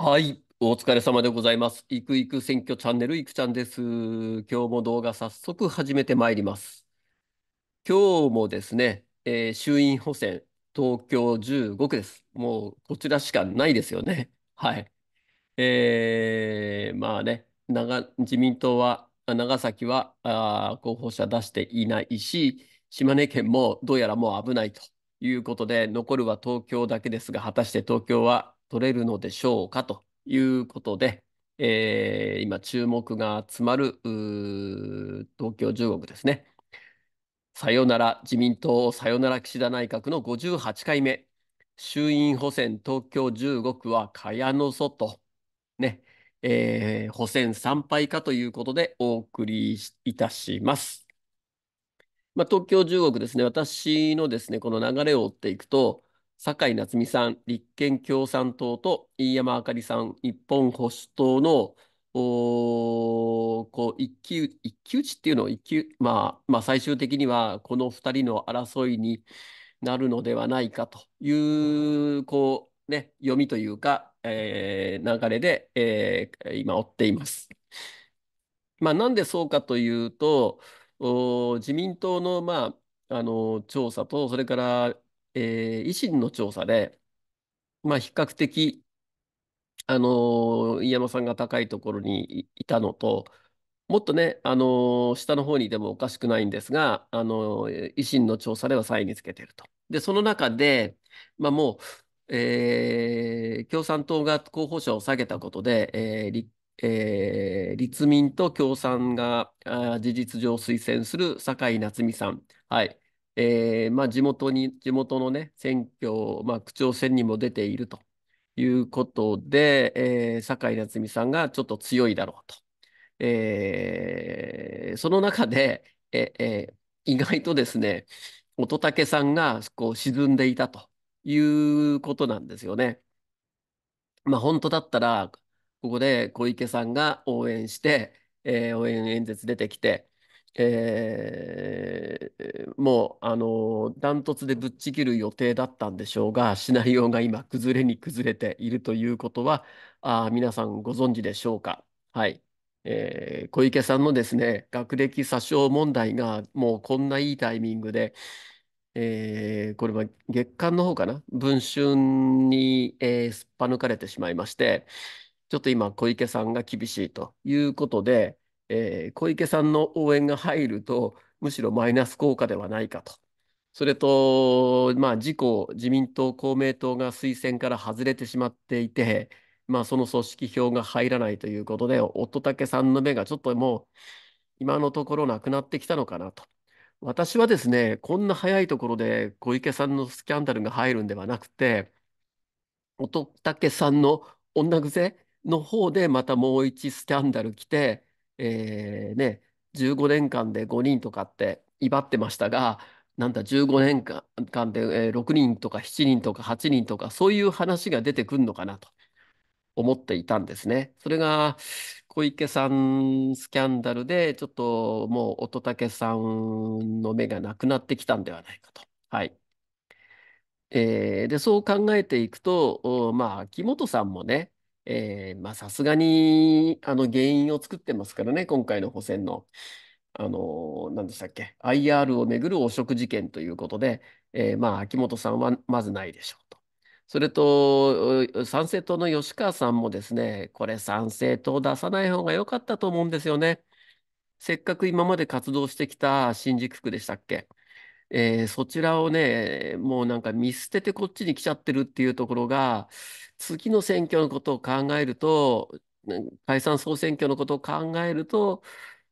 はい、お疲れ様でございます。いくいく選挙チャンネル、いくちゃんです。今日も動画早速始めてまいります。今日もですね、えー、衆院補選、東京15区です。もうこちらしかないですよね。はい。えー、まあね、長自民党は、長崎はあ候補者出していないし、島根県もどうやらもう危ないということで、残るは東京だけですが、果たして東京は取れるのでしょうかということで、えー、今注目が集まる東京10億ですね。さよなら自民党さよなら岸田内閣の58回目衆院補選東京15区は茅の外ね、えー、補選参拝かということでお送りいたします。まあ、東京10区ですね私のですねこの流れを追っていくと酒井夏美さん、立憲共産党と飯山あかりさん、日本保守党のこう一騎一騎打ちっていうのを一騎、まあ、まあ最終的にはこの2人の争いになるのではないかというこう、ね、読みというか、えー、流れで、えー、今追っています。まあ、なんでそうかというとお自民党の、まあ、あの調査とそれからえー、維新の調査で、まあ、比較的、あの飯山さんが高いところにいたのと、もっとね、あの下の方にでもおかしくないんですが、あの維新の調査では3位につけてると。で、その中で、まあ、もう、えー、共産党が候補者を下げたことで、えーえー、立民と共産が事実上推薦する酒井夏美さん、はい、えー、まあ、地元に、地元のね、選挙、まあ、区長選にも出ているということで、えー、酒井夏美さんがちょっと強いだろうと。えー、その中で、ええ意外とですね、乙武さんがこう沈んでいたということなんですよね。まあ、本当だったら、ここで小池さんが応援して、えー、応援演説出てきて、えー、もうあのダントツでぶっちぎる予定だったんでしょうが、シナリオが今、崩れに崩れているということは、あ皆さんご存知でしょうか。はいえー、小池さんのですね学歴詐称問題が、もうこんないいタイミングで、えー、これは月刊の方かな、文春に、えすっぱ抜かれてしまいまして、ちょっと今、小池さんが厳しいということで、えー、小池さんの応援が入ると、むしろマイナス効果ではないかと。それと、まあ、自公、自民党、公明党が推薦から外れてしまっていて、まあ、その組織票が入らないということで、乙武さんの目がちょっともう、今のところなくなってきたのかなと。私はですね、こんな早いところで小池さんのスキャンダルが入るんではなくて、乙武さんの女癖の方でまたもう一スキャンダル来て、えー、ね、15年間で5人とかって威張ってましたが、なんだ、15年間で6人とか7人とか8人とか、そういう話が出てくるのかなと思っていたんですね。それが、小池さんスキャンダルで、ちょっともう乙武さんの目がなくなってきたんではないかと。はい。えー、で、そう考えていくと、まあ、木本さんもね、えー、まあさすがに、あの原因を作ってますからね、今回の補選の。あの、何でしたっけ、IR をめぐる汚職事件ということで、えー、まあ、秋元さんはまずないでしょうと。それと、参政党の吉川さんもですね、これ参政党出さない方が良かったと思うんですよね。せっかく今まで活動してきた新宿区でしたっけ。えー、そちらをね、もうなんか見捨ててこっちに来ちゃってるっていうところが、次の選挙のことを考えると、解散総選挙のことを考えると、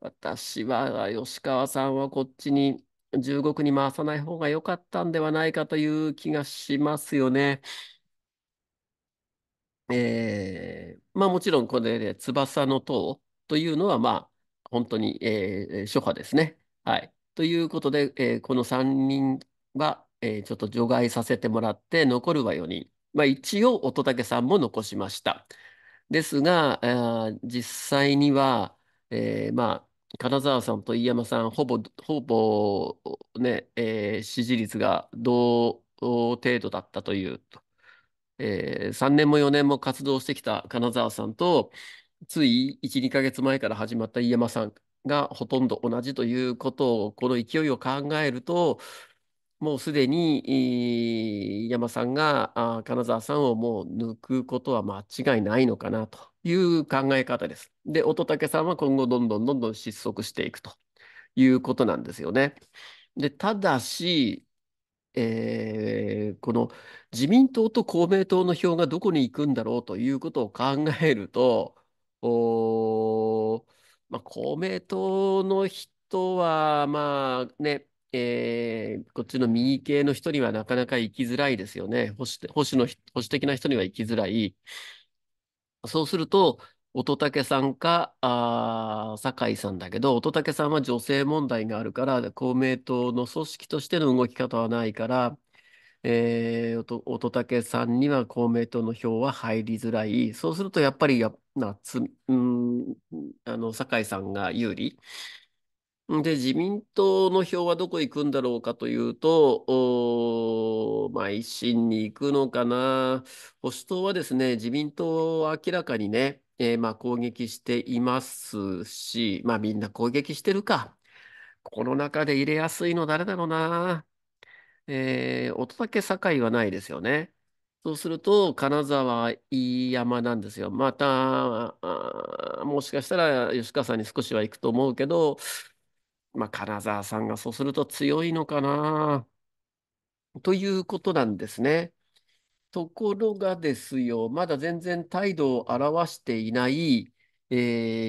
私は吉川さんはこっちに中国に回さない方が良かったんではないかという気がしますよね。えー、まあもちろんこれで、翼の党というのはまあ本当に、えー、諸派ですね。はい。ということで、えー、この3人は、えー、ちょっと除外させてもらって残るは4人。まあ、一応乙武さんも残しました。ですが、実際には、えー、まあ、金沢さんと飯山さん、ほぼ、ほぼね、えー、支持率が同程度だったというと、えー、3年も4年も活動してきた金沢さんと、つい1、2ヶ月前から始まった飯山さんがほとんど同じということを、この勢いを考えると、もうすでに山さんが金沢さんをもう抜くことは間違いないのかなという考え方です。で、乙武さんは今後どんどんどんどん失速していくということなんですよね。で、ただし、えー、この自民党と公明党の票がどこに行くんだろうということを考えると、まあ、公明党の人は、まあね、えーこっちの右系の人にはなかなか行きづらいですよね。保守保守の保守的な人には行きづらい。そうすると、乙武さんかあ酒井さんだけど、乙武さんは女性問題があるから、公明党の組織としての動き方はないから、えー、乙武さんには公明党の票は入りづらい、そうするとやっぱりやなつ、うん、あの酒井さんが有利で、自民党の票はどこ行くんだろうかというと、まあ、維新に行くのかな。保守党はですね、自民党を明らかにね、えー、まあ攻撃していますし、まあみんな攻撃してるか。この中で入れやすいの誰だろうな。えー、だけ堺はないですよね。そうすると、金沢、飯山なんですよ。また、もしかしたら吉川さんに少しは行くと思うけど、まあ、金沢さんがそうすると強いのかな、ということなんですね。ところがですよ、まだ全然態度を表していない、え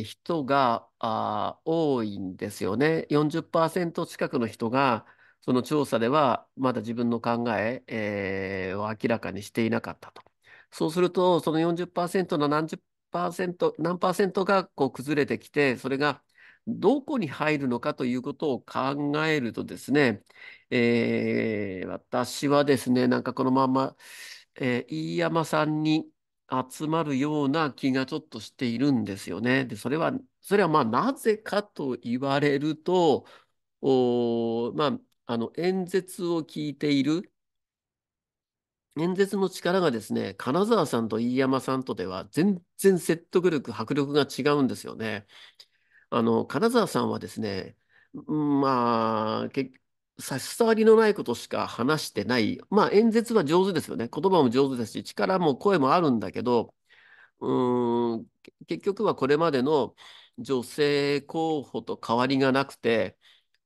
ー、人があ多いんですよね。40%近くの人が、その調査ではまだ自分の考ええー、を明らかにしていなかったと。そうすると、その40%の何十何パーセントがこう崩れてきて、それがどこに入るのかということを考えるとですね、えー、私はですね、なんかこのまま、えー、飯山さんに集まるような気がちょっとしているんですよね。で、それは、それはまあなぜかと言われると、おまあ、あの演説を聞いている演説の力がですね、金沢さんと飯山さんとでは全然説得力、迫力が違うんですよね。あの金沢さんはですね、まあ、差し障りのないことしか話してない、まあ、演説は上手ですよね、言葉も上手ですし、力も声もあるんだけど、うん結局はこれまでの女性候補と変わりがなくて、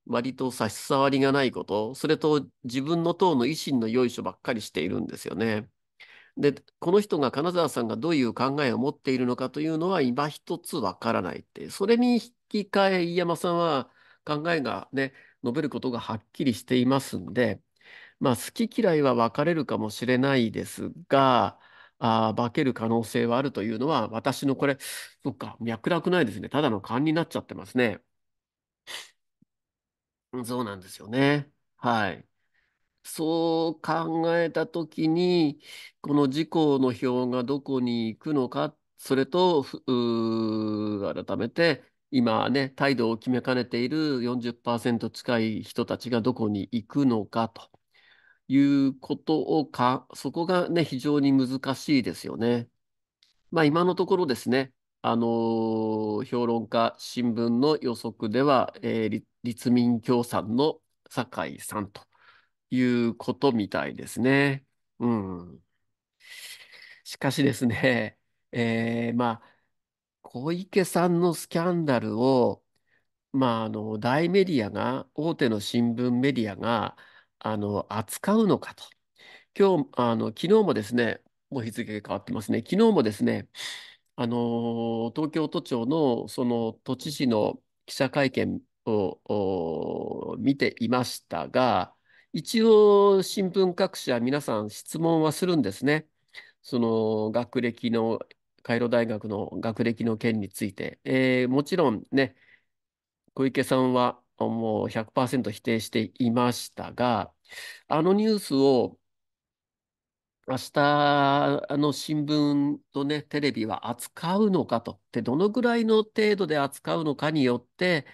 割と差し障りがないこと、それと自分の党の維新のよいしょばっかりしているんですよね。で、この人が金沢さんがどういう考えを持っているのかというのは今一つわからないって、それにき換え飯山さんは考えがね、述べることがはっきりしていますんで、まあ、好き嫌いは分かれるかもしれないですが、あ化ける可能性はあるというのは、私のこれ、そっか、脈絡ないですね。ただの勘になっちゃってますね。そうなんですよね。はい。そう考えたときに、この事故の票がどこに行くのか、それと、改めて今ね、態度を決めかねている40%近い人たちがどこに行くのかということをか、そこがね、非常に難しいですよね。まあ、今のところですね、あのー、評論家、新聞の予測では、えー、立民共産の酒井さんということみたいですね。うん。しかしですね、えー、まあ、小池さんのスキャンダルを、まあ、あの大メディアが大手の新聞メディアがあの扱うのかと今日あの昨日もですねもう日付が変わってますね昨日もですねあの東京都庁のその都知事の記者会見を見ていましたが一応新聞各社皆さん質問はするんですね。その学歴のカイロ大学の学歴の件について、えー、もちろんね、小池さんはもう100%否定していましたが、あのニュースを明日の新聞とね、テレビは扱うのかと、ってどのぐらいの程度で扱うのかによって、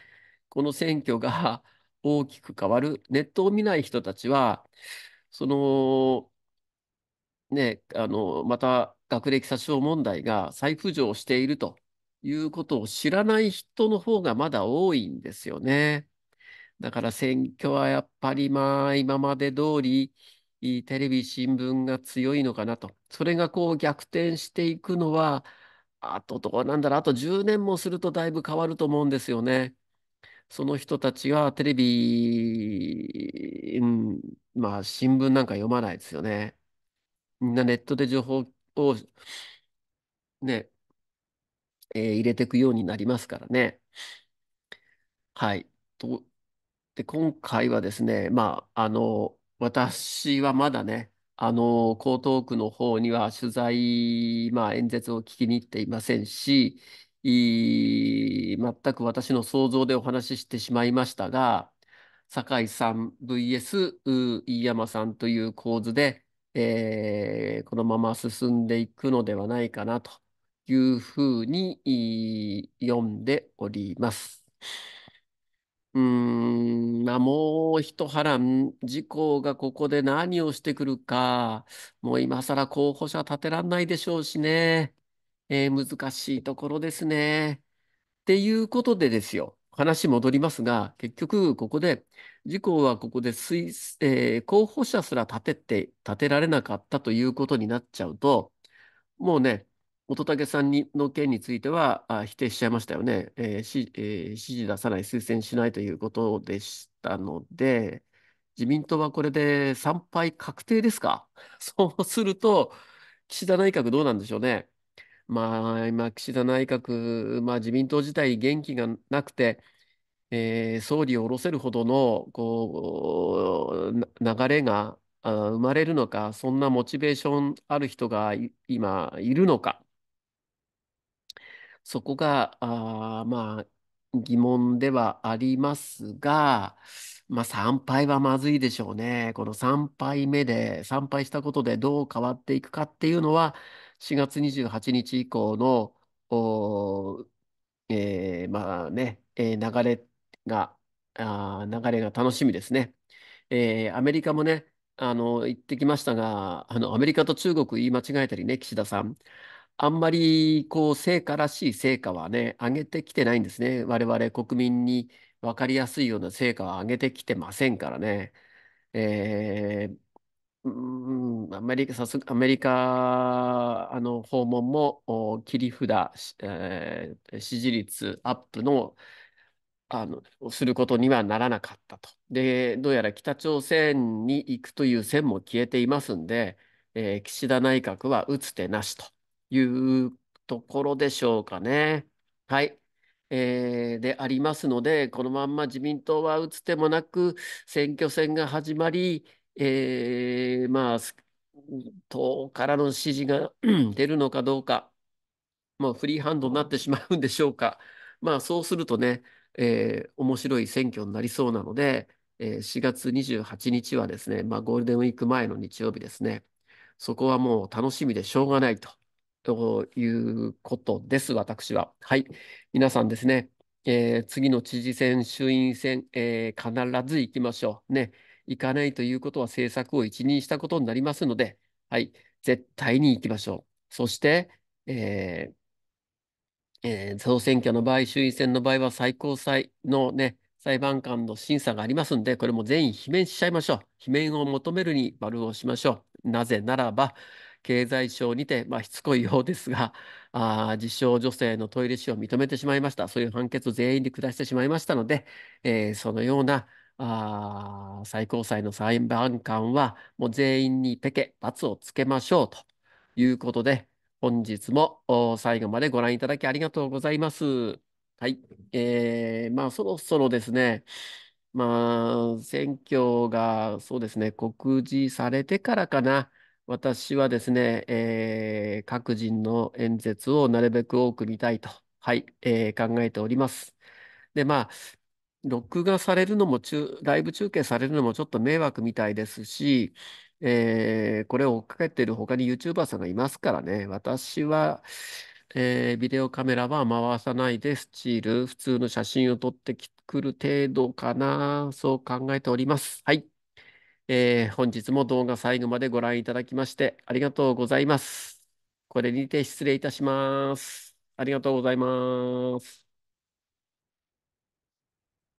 この選挙が 大きく変わる。ネットを見ない人たちは、その、ね、あの、また学歴詐称問題が再浮上しているということを知らない人の方がまだ多いんですよね。だから選挙はやっぱりまあ今まで通りテレビ新聞が強いのかなと。それがこう逆転していくのはあとどうなんだろうあと10年もするとだいぶ変わると思うんですよね。その人たちはテレビ、うん、まあ新聞なんか読まないですよね。みんなネットで情報を、ね、えー、入れていくようになりますからね。はい。と、で、今回はですね、まあ、あの、私はまだね、あの、江東区の方には取材、まあ、演説を聞きに行っていませんし、い全く私の想像でお話ししてしまいましたが、酒井さん VS 飯山さんという構図で、えー、このまま進んでいくのではないかなというふうに読んでおります。うーん、まあ、もう一波乱、自公がここで何をしてくるか、もう今更候補者立てらんないでしょうしね、えー、難しいところですね。っていうことでですよ。話戻りますが、結局、ここで、自公はここで、えー、候補者すら立てて、立てられなかったということになっちゃうと、もうね、乙武さんにの件については否定しちゃいましたよね、えーしえー、支出さない、推薦しないということでしたので、自民党はこれで参拝確定ですか。そうすると、岸田内閣どうなんでしょうね。まあ、今、岸田内閣、まあ、自民党自体元気がなくて、えー、総理を下ろせるほどのこう流れが生まれるのか、そんなモチベーションある人が今いるのか、そこがあまあ疑問ではありますが、まあ、参拝はまずいでしょうね。この参拝目で、参拝したことでどう変わっていくかっていうのは、4月28日以降の、えー、まあね、えー、流れが、あ流れが楽しみですね。えー、アメリカもね、あの、行ってきましたが、あの、アメリカと中国言い間違えたりね、岸田さん。あんまり、こう、成果らしい成果はね、上げてきてないんですね。我々国民に分かりやすいような成果は上げてきてませんからね。えー、うん、アメリカ、アメリカあの訪問も切り札、えー、支持率アップのあのすることにはならなかったと。で、どうやら北朝鮮に行くという線も消えていますんで、えー、岸田内閣は打つ手なしというところでしょうかね。はい。えー、でありますので、このまんま自民党は打つ手もなく、選挙戦が始まり、えー、まあ、党からの指示が 出るのかどうか、まあ、フリーハンドになってしまうんでしょうか。まあ、そうするとね、えー、面白い選挙になりそうなので、えー、4月28日はですね、まあ、ゴールデンウィーク前の日曜日ですね、そこはもう楽しみでしょうがないと。ということです、私は。はい。皆さんですね、えー、次の知事選、衆院選、えー、必ず行きましょう。ね。行かないということは政策を一任したことになりますので、はい、絶対に行きましょう。そして、えーえー、総選挙の場合、衆院選の場合は最高裁のね、裁判官の審査がありますんで、これも全員罷免しちゃいましょう。罷免を求めるに丸をしましょう。なぜならば、経済省にて、まあ、しつこいようですが、あ自称女性のトイレ使用を認めてしまいました。そういう判決を全員で下してしまいましたので、えー、そのようなあ最高裁の裁判官はもう全員にペケ、罰をつけましょうということで、本日も最後までご覧いただきありがとうございます。はい。えー、まあ、そろそろですね、まあ、選挙が、そうですね、告示されてからかな、私はですね、えー、各人の演説をなるべく多く見たいと、はい、えー、考えております。で、まあ、録画されるのも中、ライブ中継されるのもちょっと迷惑みたいですし、えー、これを追っかけてる他に YouTuber さんがいますからね、私は、えー、ビデオカメラは回さないで、スチール、普通の写真を撮ってくる程度かな、そう考えております。はい。えー、本日も動画最後までご覧いただきましてありがとうございます。これにて失礼いたします。ありがとうございます。